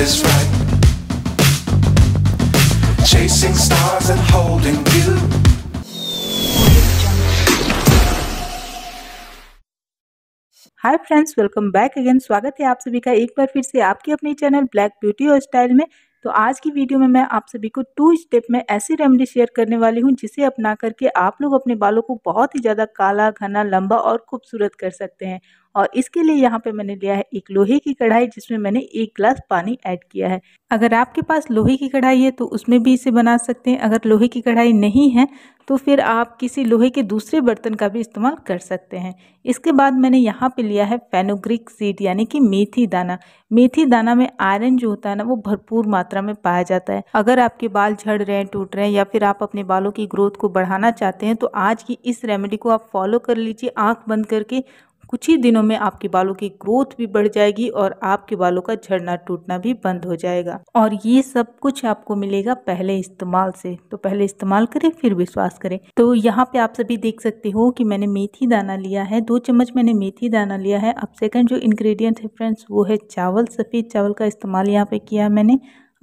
this right. Chasing stars and holding you. Hi friends welcome back again स्वागत है आप सभी का एक बार फिर से आपके अपने चैनल ब्लैक ब्यूटी और स्टाइल में तो आज की वीडियो में मैं आप सभी को टू स्टेप में ऐसी रेमेडी शेयर करने वाली हूँ जिसे अपना करके आप लोग अपने बालों को बहुत ही ज़्यादा काला घना लंबा और खूबसूरत कर सकते हैं और इसके लिए यहाँ पे मैंने लिया है एक लोहे की कढ़ाई जिसमें मैंने एक गिलास पानी ऐड किया है अगर आपके पास लोहे की कढ़ाई है तो उसमें भी इसे बना सकते हैं अगर लोहे की कढ़ाई नहीं है तो फिर आप किसी लोहे के दूसरे बर्तन का भी इस्तेमाल कर सकते हैं इसके बाद मैंने यहाँ पे लिया है फेनोग्रिक सीड यानी कि मेथी दाना मेथी दाना में आयरन जो होता है ना वो भरपूर मात्रा में पाया जाता है अगर आपके बाल झड़ रहे हैं टूट रहे हैं या फिर आप अपने बालों की ग्रोथ को बढ़ाना चाहते हैं तो आज की इस रेमेडी को आप फॉलो कर लीजिए आँख बंद करके कुछ ही दिनों में आपके बालों की ग्रोथ भी बढ़ जाएगी और आपके बालों का झड़ना टूटना भी बंद हो जाएगा और ये सब कुछ आपको मिलेगा पहले इस्तेमाल से तो पहले इस्तेमाल करें फिर विश्वास करें तो यहाँ पे आप सभी देख सकते हो कि मैंने मेथी दाना लिया है दो चम्मच मैंने मेथी दाना लिया है अब सेकंड जो इन्ग्रीडियंट है फ्रेंड्स वो है चावल सफ़ेद चावल का इस्तेमाल यहाँ पे किया मैंने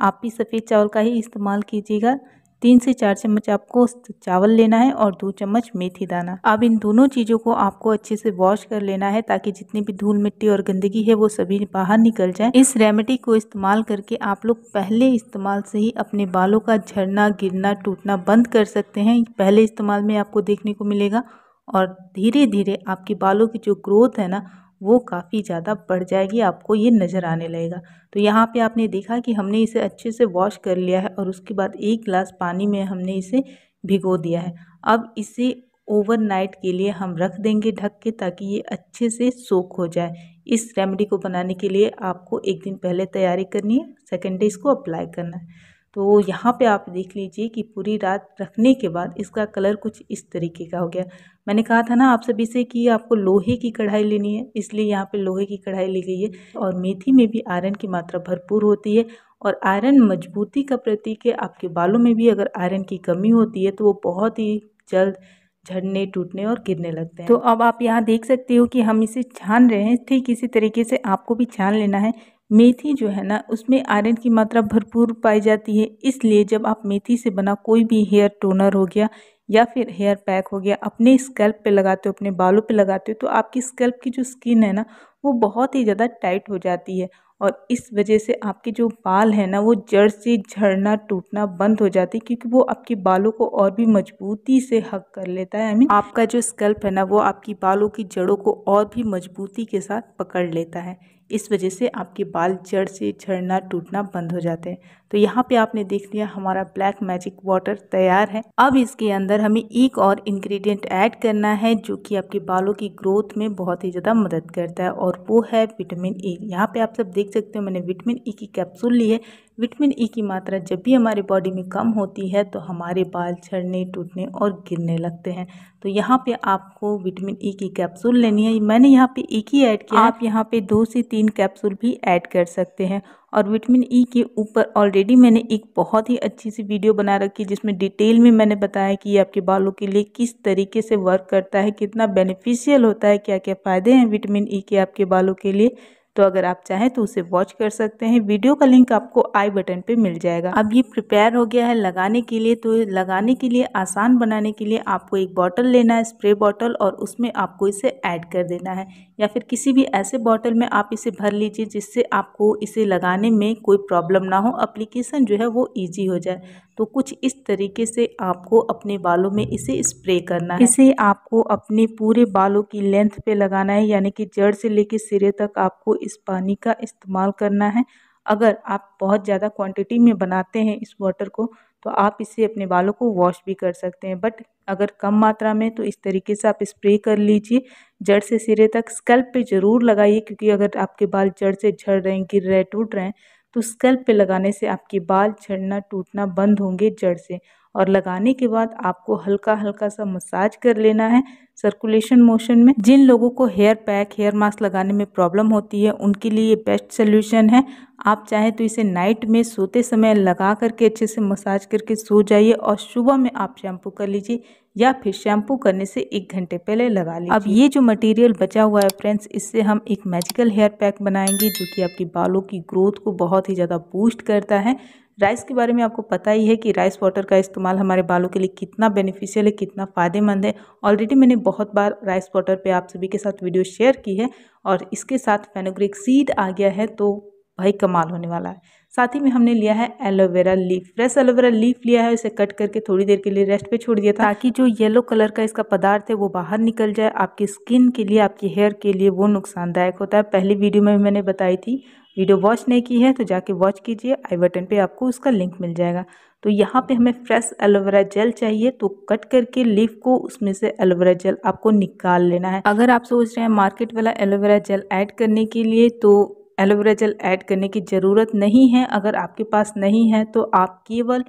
आप भी सफ़ेद चावल का ही इस्तेमाल कीजिएगा तीन से चार चम्मच आपको चावल लेना है और दो चम्मच मेथी दाना अब इन दोनों चीज़ों को आपको अच्छे से वॉश कर लेना है ताकि जितनी भी धूल मिट्टी और गंदगी है वो सभी बाहर निकल जाए इस रेमेडी को इस्तेमाल करके आप लोग पहले इस्तेमाल से ही अपने बालों का झड़ना गिरना टूटना बंद कर सकते हैं पहले इस्तेमाल में आपको देखने को मिलेगा और धीरे धीरे आपके बालों की जो ग्रोथ है ना वो काफ़ी ज़्यादा बढ़ जाएगी आपको ये नज़र आने लगेगा तो यहाँ पे आपने देखा कि हमने इसे अच्छे से वॉश कर लिया है और उसके बाद एक गिलास पानी में हमने इसे भिगो दिया है अब इसे ओवरनाइट के लिए हम रख देंगे ढक के ताकि ये अच्छे से सोख हो जाए इस रेमेडी को बनाने के लिए आपको एक दिन पहले तैयारी करनी है सेकेंड डे इसको अप्लाई करना है तो यहाँ पे आप देख लीजिए कि पूरी रात रखने के बाद इसका कलर कुछ इस तरीके का हो गया मैंने कहा था ना आप सभी से कि आपको लोहे की कढ़ाई लेनी है इसलिए यहाँ पे लोहे की कढ़ाई ली गई है और मेथी में भी आयरन की मात्रा भरपूर होती है और आयरन मजबूती का प्रतीक है आपके बालों में भी अगर आयरन की कमी होती है तो वो बहुत ही जल्द झड़ने टूटने और गिरने लगते हैं तो अब आप यहाँ देख सकते हो कि हम इसे छान रहे हैं ठीक इसी तरीके से आपको भी छान लेना है मेथी जो है ना उसमें आयरन की मात्रा भरपूर पाई जाती है इसलिए जब आप मेथी से बना कोई भी हेयर टोनर हो गया या फिर हेयर पैक हो गया अपने स्कैल्प पे लगाते हो अपने बालों पे लगाते हो तो आपकी स्कैल्प की जो स्किन है ना वो बहुत ही ज़्यादा टाइट हो जाती है और इस वजह से आपके जो बाल है ना वो जड़ से झड़ना टूटना बंद हो जाते हैं क्योंकि वो आपके बालों को और भी मजबूती से हक कर लेता है आई I मीन mean, आपका जो स्कैल्प है ना वो आपकी बालों की जड़ों को और भी मजबूती के साथ पकड़ लेता है इस वजह से आपके बाल जड़ से झड़ना टूटना बंद हो जाते हैं तो यहाँ पे आपने देख लिया हमारा ब्लैक मैजिक वाटर तैयार है अब इसके अंदर हमें एक और इंग्रेडिएंट ऐड करना है जो कि आपके बालों की ग्रोथ में बहुत ही ज़्यादा मदद करता है और वो है विटामिन ई यहाँ पे आप सब देख सकते हो मैंने विटामिन ई e की कैप्सूल ली है विटामिन ई e की मात्रा जब भी हमारे बॉडी में कम होती है तो हमारे बाल झड़ने टूटने और गिरने लगते हैं तो यहाँ पे आपको विटामिन ई की कैप्सूल लेनी है मैंने यहाँ पे एक ही ऐड किया आप यहाँ पे दो से तीन तीन कैप्सूल भी ऐड कर सकते हैं और विटामिन ई e के ऊपर ऑलरेडी मैंने एक बहुत ही अच्छी सी वीडियो बना रखी है जिसमें डिटेल में मैंने बताया कि ये आपके बालों के लिए किस तरीके से वर्क करता है कितना बेनिफिशियल होता है क्या क्या फ़ायदे हैं विटामिन ई e के आपके बालों के लिए तो अगर आप चाहें तो उसे वॉच कर सकते हैं वीडियो का लिंक आपको आई बटन पर मिल जाएगा अब ये प्रिपेयर हो गया है लगाने के लिए तो लगाने के लिए आसान बनाने के लिए आपको एक बॉटल लेना है स्प्रे बॉटल और उसमें आपको इसे ऐड कर देना है या फिर किसी भी ऐसे बॉटल में आप इसे भर लीजिए जिससे आपको इसे लगाने में कोई प्रॉब्लम ना हो अप्लीकेशन जो है वो ईजी हो जाए तो कुछ इस तरीके से आपको अपने बालों में इसे स्प्रे करना है इसे आपको अपने पूरे बालों की लेंथ पे लगाना है यानी कि जड़ से लेकर सिरे तक आपको इस पानी का इस्तेमाल करना है अगर आप बहुत ज़्यादा क्वांटिटी में बनाते हैं इस वाटर को तो आप इसे अपने बालों को वॉश भी कर सकते हैं बट अगर कम मात्रा में तो इस तरीके से आप स्प्रे कर लीजिए जड़ से सिरे तक स्कल्प पे ज़रूर लगाइए क्योंकि अगर आपके बाल जड़ से झड़ रहे हैं गिर रहे टूट रहे हैं तो स्कैल्प पे लगाने से आपके बाल झड़ना टूटना बंद होंगे जड़ से और लगाने के बाद आपको हल्का हल्का सा मसाज कर लेना है सर्कुलेशन मोशन में जिन लोगों को हेयर पैक हेयर मास्क लगाने में प्रॉब्लम होती है उनके लिए ये बेस्ट सोल्यूशन है आप चाहें तो इसे नाइट में सोते समय लगा करके अच्छे से मसाज करके सो जाइए और सुबह में आप शैम्पू कर लीजिए या फिर शैम्पू करने से एक घंटे पहले लगा लीजिए अब ये जो मटेरियल बचा हुआ है फ्रेंड्स इससे हम एक मैजिकल हेयर पैक बनाएंगे जो कि आपकी बालों की ग्रोथ को बहुत ही ज़्यादा बूस्ट करता है राइस के बारे में आपको पता ही है कि राइस वाटर का इस्तेमाल हमारे बालों के लिए कितना बेनिफिशियल है कितना फ़ायदेमंद है ऑलरेडी मैंने बहुत बार राइस वाटर पे आप सभी के साथ वीडियो शेयर की है और इसके साथ फेनोग्रिक सीड आ गया है तो भाई कमाल होने वाला है साथ ही में हमने लिया है aloe vera leaf fresh aloe vera leaf लिया है इसे कट करके थोड़ी देर के लिए रेस्ट पे छोड़ दिया था ताकि जो येलो कलर का इसका पदार्थ है वो बाहर निकल जाए आपकी स्किन के लिए आपके हेयर के लिए वो नुकसानदायक होता है पहली वीडियो में मैंने बताई थी वीडियो वॉच नहीं की है तो जाके वॉच कीजिए आई बटन पे आपको उसका लिंक मिल जाएगा तो यहाँ पे हमें फ्रेश एलोवेरा जेल चाहिए तो कट करके लीफ को उसमें से एलोवेरा जेल आपको निकाल लेना है अगर आप सोच रहे हैं मार्केट वाला एलोवेरा जेल ऐड करने के लिए तो एलोवेरा जेल ऐड करने की ज़रूरत नहीं है अगर आपके पास नहीं है तो आप केवल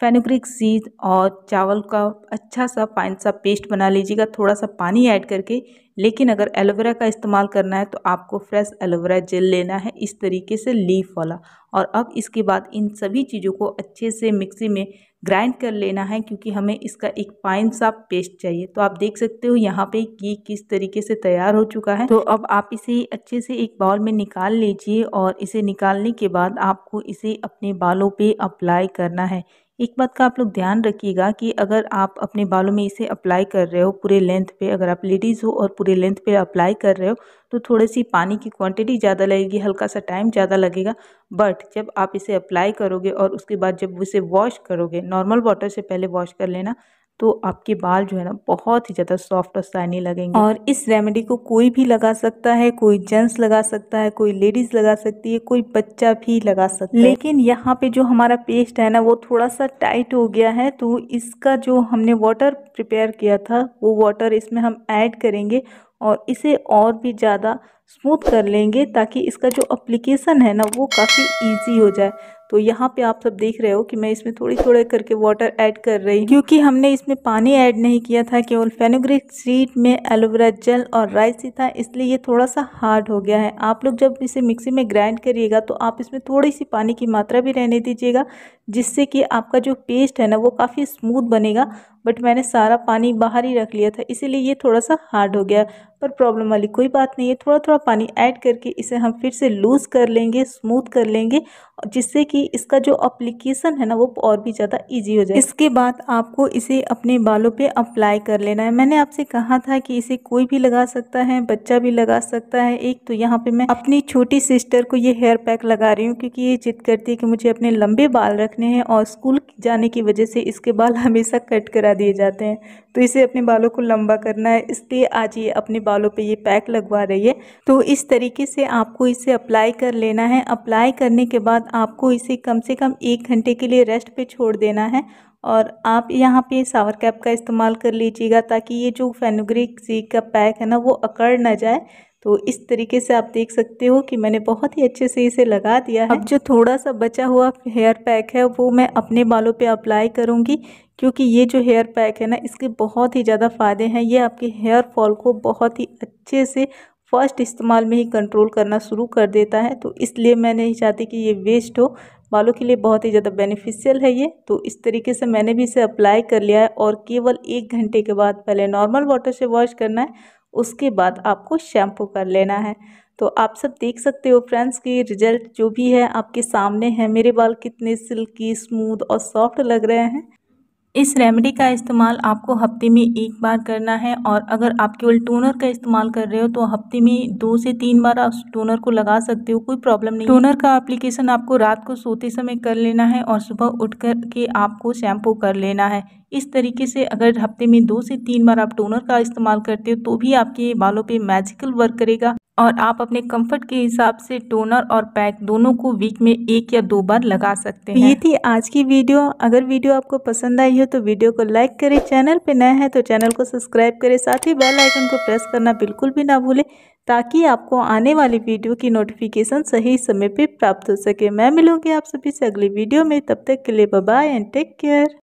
फेनुग्रिक सीड और चावल का अच्छा सा फाइन सा पेस्ट बना लीजिएगा थोड़ा सा पानी ऐड करके लेकिन अगर एलोवेरा का इस्तेमाल करना है तो आपको फ्रेश एलोवेरा जेल लेना है इस तरीके से लीफ वाला और अब इसके बाद इन सभी चीज़ों को अच्छे से मिक्सी में ग्राइंड कर लेना है क्योंकि हमें इसका एक फाइन सा पेस्ट चाहिए तो आप देख सकते हो यहाँ पे ये किस तरीके से तैयार हो चुका है तो अब आप इसे अच्छे से एक बाउल में निकाल लीजिए और इसे निकालने के बाद आपको इसे अपने बालों पे अप्लाई करना है एक बात का आप लोग ध्यान रखिएगा कि अगर आप अपने बालों में इसे अप्लाई कर रहे हो पूरे लेंथ पे अगर आप लेडीज़ हो और पूरे लेंथ पे अप्लाई कर रहे हो तो थोड़ी सी पानी की क्वांटिटी ज़्यादा लगेगी हल्का सा टाइम ज़्यादा लगेगा बट जब आप इसे अप्लाई करोगे और उसके बाद जब इसे वॉश करोगे नॉर्मल वाटर से पहले वॉश कर लेना तो आपके बाल जो है ना बहुत ही ज़्यादा सॉफ्ट और साइनी लगेंगे और इस रेमेडी को कोई भी लगा सकता है कोई जेंट्स लगा सकता है कोई लेडीज़ लगा सकती है कोई बच्चा भी लगा सकता है लेकिन यहाँ पे जो हमारा पेस्ट है ना वो थोड़ा सा टाइट हो गया है तो इसका जो हमने वाटर प्रिपेयर किया था वो वाटर इसमें हम ऐड करेंगे और इसे और भी ज़्यादा स्मूथ कर लेंगे ताकि इसका जो अप्लीकेशन है ना वो काफ़ी ईजी हो जाए तो यहाँ पे आप सब देख रहे हो कि मैं इसमें थोड़ी थोड़े करके वाटर ऐड कर रही हूँ क्योंकि हमने इसमें पानी ऐड नहीं किया था केवल फेनोग्रिक सीड में एलोवेरा जेल और राइस ही था इसलिए ये थोड़ा सा हार्ड हो गया है आप लोग जब इसे मिक्सी में ग्राइंड करिएगा तो आप इसमें थोड़ी सी पानी की मात्रा भी रहने दीजिएगा जिससे कि आपका जो पेस्ट है ना वो काफ़ी स्मूथ बनेगा बट मैंने सारा पानी बाहर ही रख लिया था इसीलिए ये थोड़ा सा हार्ड हो गया पर प्रॉब्लम वाली कोई बात नहीं है थोड़ा थोड़ा पानी ऐड करके इसे हम फिर से लूज़ कर लेंगे स्मूथ कर लेंगे जिससे कि इसका जो अप्लीकेशन है ना वो और भी ज़्यादा ईजी हो जाए इसके बाद आपको इसे अपने बालों पर अप्लाई कर लेना है मैंने आपसे कहा था कि इसे कोई भी लगा सकता है बच्चा भी लगा सकता है एक तो यहाँ पर मैं अपनी छोटी सिस्टर को ये हेयर पैक लगा रही हूँ क्योंकि ये जिद करती है कि मुझे अपने लंबे बाल रखने हैं और स्कूल जाने की वजह से इसके बाल हमेशा कट करा दिए जाते हैं तो इसे अपने बालों को लंबा करना है इसलिए आज ये अपने बालों पे ये पैक लगवा रही है तो इस तरीके से आपको इसे अप्लाई कर लेना है अप्लाई करने के बाद आपको इसे कम से कम एक घंटे के लिए रेस्ट पे छोड़ देना है और आप यहाँ पे सावर कैप का इस्तेमाल कर लीजिएगा ताकि ये जो फेनुग्रिक जी का पैक है ना वो अकड़ ना जाए तो इस तरीके से आप देख सकते हो कि मैंने बहुत ही अच्छे से इसे लगा दिया है अब जो थोड़ा सा बचा हुआ हेयर पैक है वो मैं अपने बालों पे अप्लाई करूँगी क्योंकि ये जो हेयर पैक है ना इसके बहुत ही ज़्यादा फ़ायदे हैं ये आपके हेयर फॉल को बहुत ही अच्छे से फर्स्ट इस्तेमाल में ही कंट्रोल करना शुरू कर देता है तो इसलिए मैं नहीं चाहती कि ये वेस्ट हो बालों के लिए बहुत ही ज़्यादा बेनिफिशियल है ये तो इस तरीके से मैंने भी इसे अप्लाई कर लिया है और केवल एक घंटे के बाद पहले नॉर्मल वाटर से वॉश करना है उसके बाद आपको शैम्पू कर लेना है तो आप सब देख सकते हो फ्रेंड्स की रिजल्ट जो भी है आपके सामने है मेरे बाल कितने सिल्की स्मूथ और सॉफ्ट लग रहे हैं इस रेमेडी का इस्तेमाल आपको हफ्ते में एक बार करना है और अगर आप केवल टोनर का इस्तेमाल कर रहे हो तो हफ्ते में दो से तीन बार आप टोनर को लगा सकते हो कोई प्रॉब्लम नहीं टोनर का एप्लीकेशन आपको रात को सोते समय कर लेना है और सुबह उठ कर के आपको शैम्पू कर लेना है इस तरीके से अगर हफ्ते में दो से तीन बार आप टोनर का इस्तेमाल करते हो तो भी आपके बालों पे मैजिकल वर्क करेगा और आप अपने कंफर्ट के हिसाब से टोनर और पैक दोनों को वीक में एक या दो बार लगा सकते हैं ये थी आज की वीडियो अगर वीडियो आपको पसंद आई हो तो वीडियो को लाइक करें चैनल पे नया है तो चैनल को सब्सक्राइब करे साथ ही बेल आइकन को प्रेस करना बिल्कुल भी ना भूलें ताकि आपको आने वाली वीडियो की नोटिफिकेशन सही समय पर प्राप्त हो सके मैं मिलूंगी आप सभी से अगली वीडियो में तब तक के लिए बाय एंड टेक केयर